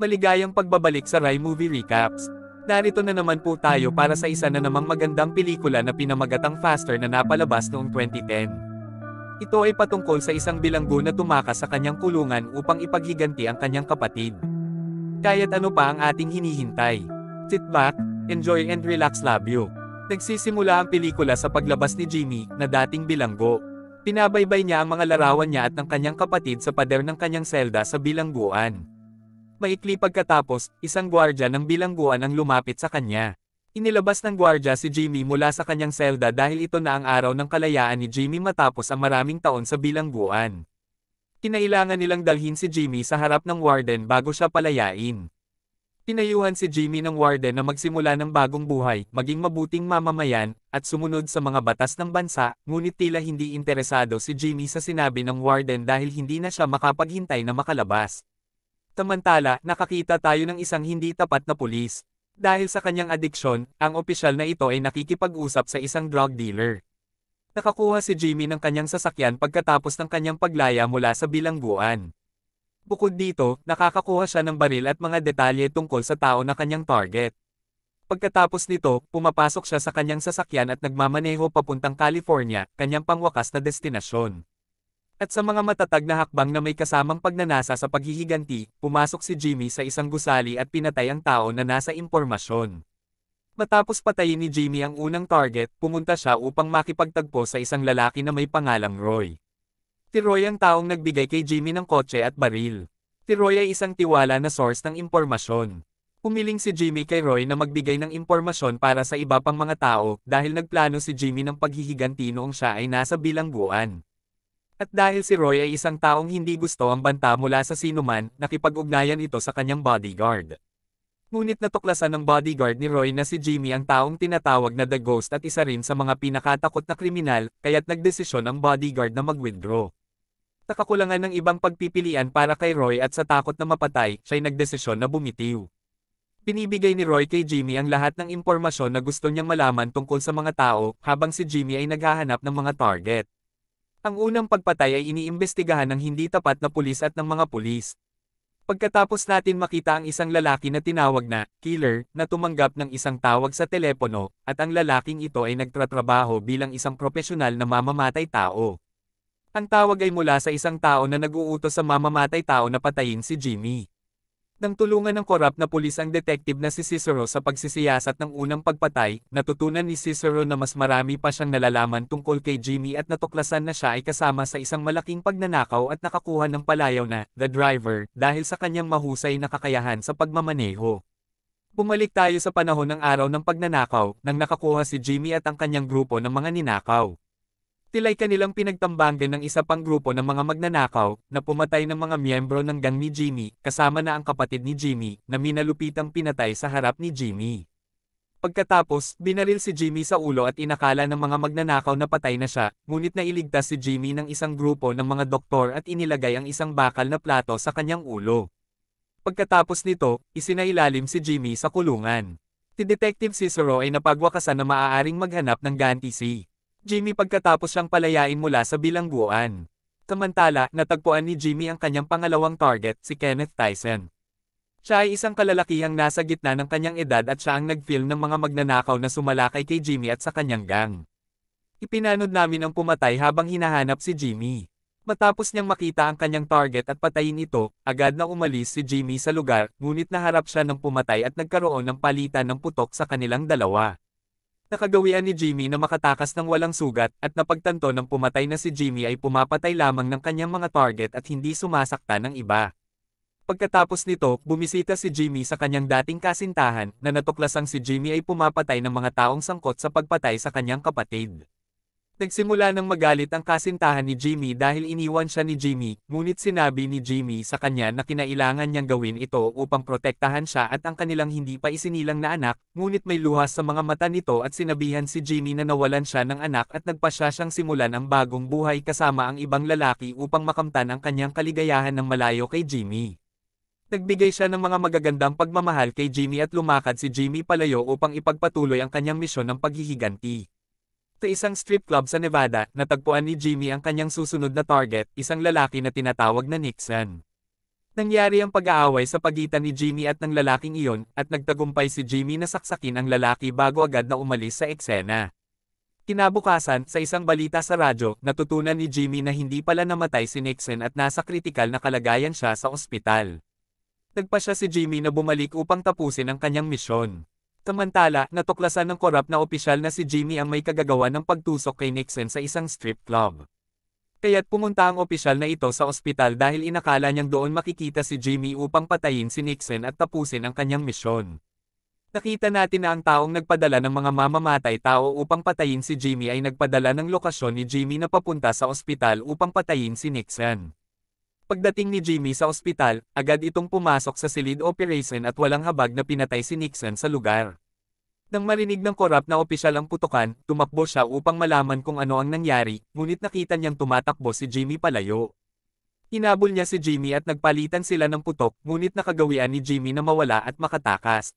Maligayang pagbabalik sa Rai Movie Recaps. Narito na naman po tayo para sa isa na namang magandang pelikula na pinamagatang Faster na napalabas noong 2010. Ito ay patungkol sa isang bilanggo na tumakas sa kanyang kulungan upang ipaghiganti ang kanyang kapatid. Kaya't ano pa ang ating hinihintay? Sit back, enjoy and relax labyo. Nagsisimula ang pelikula sa paglabas ni Jimmy, na dating bilanggo. Pinabaybay niya ang mga larawan niya at ng kanyang kapatid sa pader ng kanyang selda sa bilangguan. Maikli pagkatapos, isang gwardya ng bilangguan ang lumapit sa kanya. Inilabas ng gwardya si Jimmy mula sa kanyang selda dahil ito na ang araw ng kalayaan ni Jimmy matapos ang maraming taon sa bilangguan. Kinailangan nilang dalhin si Jimmy sa harap ng warden bago siya palayain. Pinayuhan si Jimmy ng warden na magsimula ng bagong buhay, maging mabuting mamamayan, at sumunod sa mga batas ng bansa, ngunit tila hindi interesado si Jimmy sa sinabi ng warden dahil hindi na siya makapaghintay na makalabas. Samantala, nakakita tayo ng isang hindi tapat na pulis. Dahil sa kanyang adiksyon, ang opisyal na ito ay nakikipag-usap sa isang drug dealer. Nakakuha si Jimmy ng kanyang sasakyan pagkatapos ng kanyang paglaya mula sa bilangguan. Bukod dito, nakakakuha siya ng baril at mga detalye tungkol sa tao na kanyang target. Pagkatapos nito, pumapasok siya sa kanyang sasakyan at nagmamaneho papuntang California, kanyang pangwakas na destinasyon. At sa mga matatag na hakbang na may kasamang pagnanasa sa paghihiganti, pumasok si Jimmy sa isang gusali at pinatay ang tao na nasa impormasyon. Matapos patayin ni Jimmy ang unang target, pumunta siya upang makipagtagpo sa isang lalaki na may pangalang Roy. Si Roy ang taong nagbigay kay Jimmy ng kotse at baril. Si Roy ay isang tiwala na source ng impormasyon. Humiling si Jimmy kay Roy na magbigay ng impormasyon para sa iba pang mga tao dahil nagplano si Jimmy ng paghihiganti noong siya ay nasa bilangguan. At dahil si Roy ay isang taong hindi gusto ang banta mula sa sinuman, nakipag-ugnayan ito sa kanyang bodyguard. Ngunit natuklasan ng bodyguard ni Roy na si Jimmy ang taong tinatawag na The Ghost at isa rin sa mga pinakatakot na kriminal, kaya't nagdesisyon ang bodyguard na mag-withdraw. Sa kakulangan ng ibang pagpipilian para kay Roy at sa takot na mapatay, siya'y nagdesisyon na bumitiw. Pinibigay ni Roy kay Jimmy ang lahat ng impormasyon na gusto niyang malaman tungkol sa mga tao, habang si Jimmy ay naghahanap ng mga target. Ang unang pagpatay ay iniimbestigahan ng hindi tapat na pulis at ng mga pulis. Pagkatapos natin makita ang isang lalaki na tinawag na killer na tumanggap ng isang tawag sa telepono at ang lalaking ito ay nagtratrabaho bilang isang profesional na mamamatay tao. Ang tawag ay mula sa isang tao na naguutos sa mamamatay tao na patayin si Jimmy. Nang tulungan ng korap na pulis ang detective na si Cicero sa pagsisiyasat ng unang pagpatay, natutunan ni Cicero na mas marami pa siyang nalalaman tungkol kay Jimmy at natuklasan na siya ay kasama sa isang malaking pagnanakaw at nakakuha ng palayaw na, The Driver, dahil sa kanyang mahusay na kakayahan sa pagmamaneho. Bumalik tayo sa panahon ng araw ng pagnanakaw, nang nakakuha si Jimmy at ang kanyang grupo ng mga ninakaw tilay kanilang pinagtambanggan ng isa pang grupo ng mga magnanakaw na pumatay ng mga miyembro ng gang ni Jimmy kasama na ang kapatid ni Jimmy na minalupitang pinatay sa harap ni Jimmy. Pagkatapos, binaril si Jimmy sa ulo at inakala ng mga magnanakaw na patay na siya, ngunit nailigtas si Jimmy ng isang grupo ng mga doktor at inilagay ang isang bakal na plato sa kanyang ulo. Pagkatapos nito, isinailalim si Jimmy sa kulungan. Si Detective Cicero ay napagwakasan na maaaring maghanap ng ganti si Jimmy pagkatapos lang palayain mula sa bilangguan. Samantala, natagpuan ni Jimmy ang kanyang pangalawang target, si Kenneth Tyson. Siya ay isang kalalakihang nasa gitna ng kanyang edad at siya ang nag-film ng mga magnanakaw na sumalakay kay Jimmy at sa kanyang gang. Ipinanod namin ang pumatay habang hinahanap si Jimmy. Matapos niyang makita ang kanyang target at patayin ito, agad na umalis si Jimmy sa lugar, ngunit naharap siya ng pumatay at nagkaroon ng palitan ng putok sa kanilang dalawa. Nakagawian ni Jimmy na makatakas ng walang sugat at napagtanto ng pumatay na si Jimmy ay pumapatay lamang ng kanyang mga target at hindi sumasakta ng iba. Pagkatapos nito, bumisita si Jimmy sa kanyang dating kasintahan na natuklasang si Jimmy ay pumapatay ng mga taong sangkot sa pagpatay sa kanyang kapatid. Nagsimula nang magalit ang kasintahan ni Jimmy dahil iniwan siya ni Jimmy, ngunit sinabi ni Jimmy sa kanya na kinailangan niyang gawin ito upang protektahan siya at ang kanilang hindi pa isinilang na anak, ngunit may luhas sa mga mata nito at sinabihan si Jimmy na nawalan siya ng anak at nagpasya siyang simulan ang bagong buhay kasama ang ibang lalaki upang makamtan ang kanyang kaligayahan ng malayo kay Jimmy. Nagbigay siya ng mga magagandang pagmamahal kay Jimmy at lumakad si Jimmy palayo upang ipagpatuloy ang kanyang misyon ng paghihiganti sa isang strip club sa Nevada, natagpuan ni Jimmy ang kanyang susunod na target, isang lalaki na tinatawag na Nixon. Nangyari ang pag-aaway sa pagitan ni Jimmy at ng lalaking iyon, at nagtagumpay si Jimmy na saksakin ang lalaki bago agad na umalis sa eksena. Kinabukasan, sa isang balita sa radyo, natutunan ni Jimmy na hindi pala namatay si Nixon at nasa kritikal na kalagayan siya sa ospital. Nagpa siya si Jimmy na bumalik upang tapusin ang kanyang misyon. Samantala, natuklasan ng korap na opisyal na si Jimmy ang may kagagawan ng pagtusok kay Nixon sa isang strip club. Kaya't pumunta ang opisyal na ito sa ospital dahil inakala niyang doon makikita si Jimmy upang patayin si Nixon at tapusin ang kanyang misyon. Nakita natin na ang taong nagpadala ng mga mamamatay tao upang patayin si Jimmy ay nagpadala ng lokasyon ni Jimmy na papunta sa ospital upang patayin si Nixon. Pagdating ni Jimmy sa ospital, agad itong pumasok sa silid operation at walang habag na pinatay si Nixon sa lugar. Nang marinig ng korap na opisyal ang putukan, tumakbo siya upang malaman kung ano ang nangyari, ngunit nakita niyang tumatakbo si Jimmy palayo. Hinabol niya si Jimmy at nagpalitan sila ng putok, ngunit nakagawian ni Jimmy na mawala at makatakas.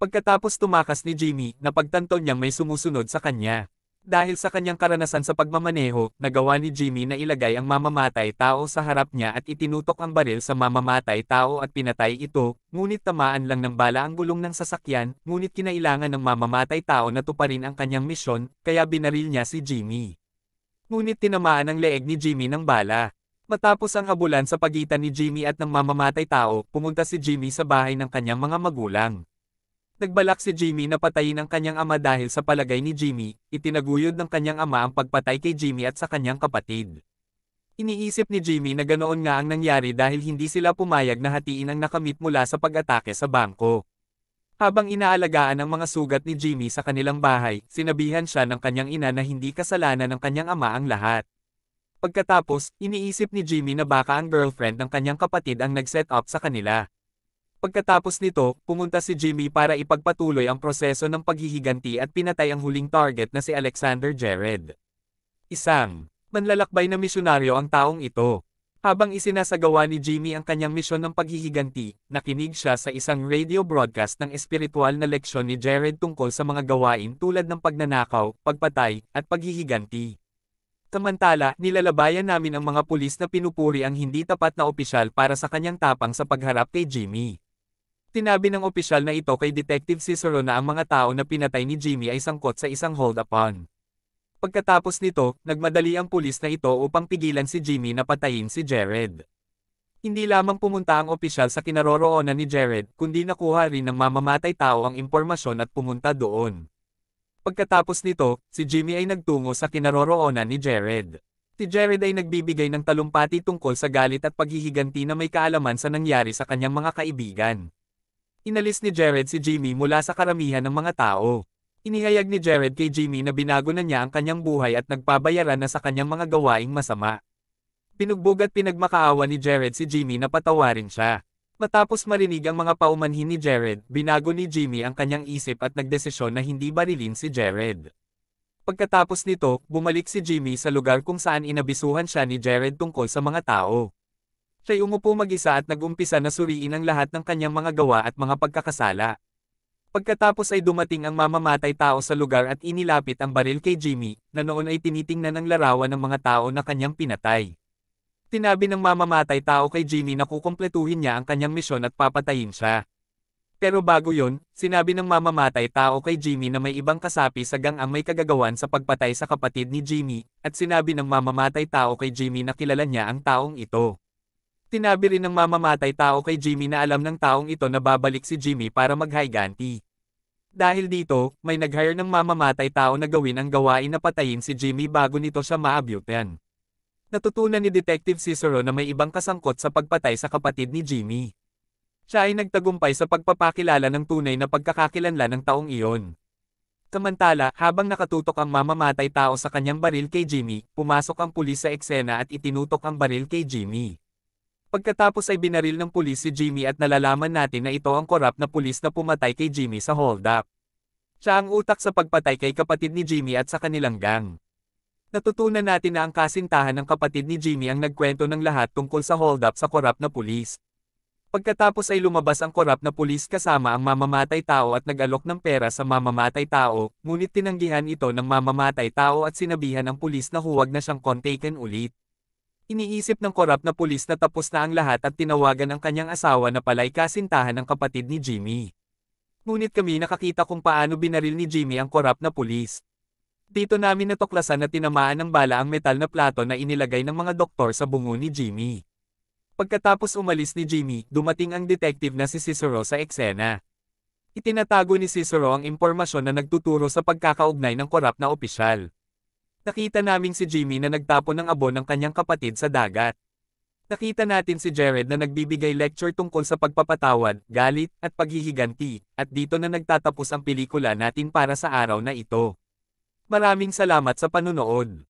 Pagkatapos tumakas ni Jimmy, napagtanto niyang may sumusunod sa kanya. Dahil sa kanyang karanasan sa pagmamaneho, nagawa ni Jimmy na ilagay ang mamamatay tao sa harap niya at itinutok ang baril sa mamamatay tao at pinatay ito, ngunit tamaan lang ng bala ang gulong ng sasakyan, ngunit kinailangan ng mamamatay tao na tuparin ang kanyang misyon, kaya binaril niya si Jimmy. Ngunit tinamaan ang leeg ni Jimmy ng bala. Matapos ang habulan sa pagitan ni Jimmy at ng mamamatay tao, pumunta si Jimmy sa bahay ng kanyang mga magulang. Nagbalak si Jimmy na patayin ang kanyang ama dahil sa palagay ni Jimmy, itinaguyod ng kanyang ama ang pagpatay kay Jimmy at sa kanyang kapatid. Iniisip ni Jimmy na ganoon nga ang nangyari dahil hindi sila pumayag na hatiin ang nakamit mula sa pag-atake sa bangko. Habang inaalagaan ang mga sugat ni Jimmy sa kanilang bahay, sinabihan siya ng kanyang ina na hindi kasalanan ng kanyang ama ang lahat. Pagkatapos, iniisip ni Jimmy na baka ang girlfriend ng kanyang kapatid ang nag-set up sa kanila. Pagkatapos nito, pumunta si Jimmy para ipagpatuloy ang proseso ng paghihiganti at pinatay ang huling target na si Alexander Jared. Isang, manlalakbay na misyonaryo ang taong ito. Habang isinasagawa ni Jimmy ang kanyang misyon ng paghihiganti, nakinig siya sa isang radio broadcast ng espiritual na leksyon ni Jared tungkol sa mga gawain tulad ng pagnanakaw, pagpatay, at paghihiganti. Samantala, nilalabayan namin ang mga pulis na pinupuri ang hindi tapat na opisyal para sa kanyang tapang sa pagharap kay Jimmy. Tinabi ng opisyal na ito kay Detective Cicero na ang mga tao na pinatay ni Jimmy ay sangkot sa isang hold upon. Pagkatapos nito, nagmadali ang pulis na ito upang pigilan si Jimmy na patayin si Jared. Hindi lamang pumunta ang opisyal sa kinaroroonan ni Jared, kundi nakuha rin ng mamamatay tao ang impormasyon at pumunta doon. Pagkatapos nito, si Jimmy ay nagtungo sa kinaroroonan ni Jared. Si Jared ay nagbibigay ng talumpati tungkol sa galit at paghihiganti na may kaalaman sa nangyari sa kanyang mga kaibigan. Inalis ni Jared si Jimmy mula sa karamihan ng mga tao. Inihayag ni Jared kay Jimmy na binago na niya ang kanyang buhay at nagpabayaran na sa kanyang mga gawaing masama. Pinugbog at pinagmakaawa ni Jared si Jimmy na patawarin siya. Matapos marinig ang mga paumanhin ni Jared, binago ni Jimmy ang kanyang isip at nagdesisyon na hindi barilin si Jared. Pagkatapos nito, bumalik si Jimmy sa lugar kung saan inabisuhan siya ni Jared tungkol sa mga tao. Siya'y umupo mag-isa at nag-umpisa na suriin ang lahat ng kanyang mga gawa at mga pagkakasala. Pagkatapos ay dumating ang mamamatay tao sa lugar at inilapit ang baril kay Jimmy, na noon ay tinitingnan ang larawan ng mga tao na kanyang pinatay. Tinabi ng mamamatay tao kay Jimmy na kukumpletuhin niya ang kanyang misyon at papatayin siya. Pero bago yon, sinabi ng mamamatay tao kay Jimmy na may ibang kasapi sa gang ang may kagagawan sa pagpatay sa kapatid ni Jimmy, at sinabi ng mamamatay tao kay Jimmy na kilala niya ang taong ito. Sinabi rin ng mamamatay tao kay Jimmy na alam ng taong ito na babalik si Jimmy para maghayganti. Dahil dito, may nag-hire ng mamamatay tao na gawin ang gawain na patayin si Jimmy bago nito siya maabyutan. Natutunan ni Detective Cicero na may ibang kasangkot sa pagpatay sa kapatid ni Jimmy. Siya ay nagtagumpay sa pagpapakilala ng tunay na pagkakakilanlan ng taong iyon. Samantala, habang nakatutok ang mamamatay tao sa kanyang baril kay Jimmy, pumasok ang pulis sa eksena at itinutok ang baril kay Jimmy. Pagkatapos ay binaril ng pulis si Jimmy at nalalaman natin na ito ang korap na pulis na pumatay kay Jimmy sa holdup. Siya ang utak sa pagpatay kay kapatid ni Jimmy at sa kanilang gang. Natutunan natin na ang kasintahan ng kapatid ni Jimmy ang nagkwento ng lahat tungkol sa holdup sa korap na pulis. Pagkatapos ay lumabas ang korap na pulis kasama ang mamamatay tao at nag-alok ng pera sa mamamatay tao, ngunit tinanggihan ito ng mamamatay tao at sinabihan ng pulis na huwag na siyang kontaken ulit. Iniisip ng korap na pulis na tapos na ang lahat at tinawagan ang kanyang asawa na pala'y kasintahan ng kapatid ni Jimmy. Ngunit kami nakakita kung paano binaril ni Jimmy ang korap na pulis. Dito namin natuklasan na tinamaan ng bala ang metal na plato na inilagay ng mga doktor sa bungo ni Jimmy. Pagkatapos umalis ni Jimmy, dumating ang detective na si Cicero sa eksena. Itinatago ni Cicero ang impormasyon na nagtuturo sa pagkakaugnay ng korap na opisyal. Nakita naming si Jimmy na nagtapon ng abo ng kanyang kapatid sa dagat. Nakita natin si Jared na nagbibigay lecture tungkol sa pagpapatawad, galit, at paghihiganti, at dito na nagtatapos ang pelikula natin para sa araw na ito. Maraming salamat sa panunood.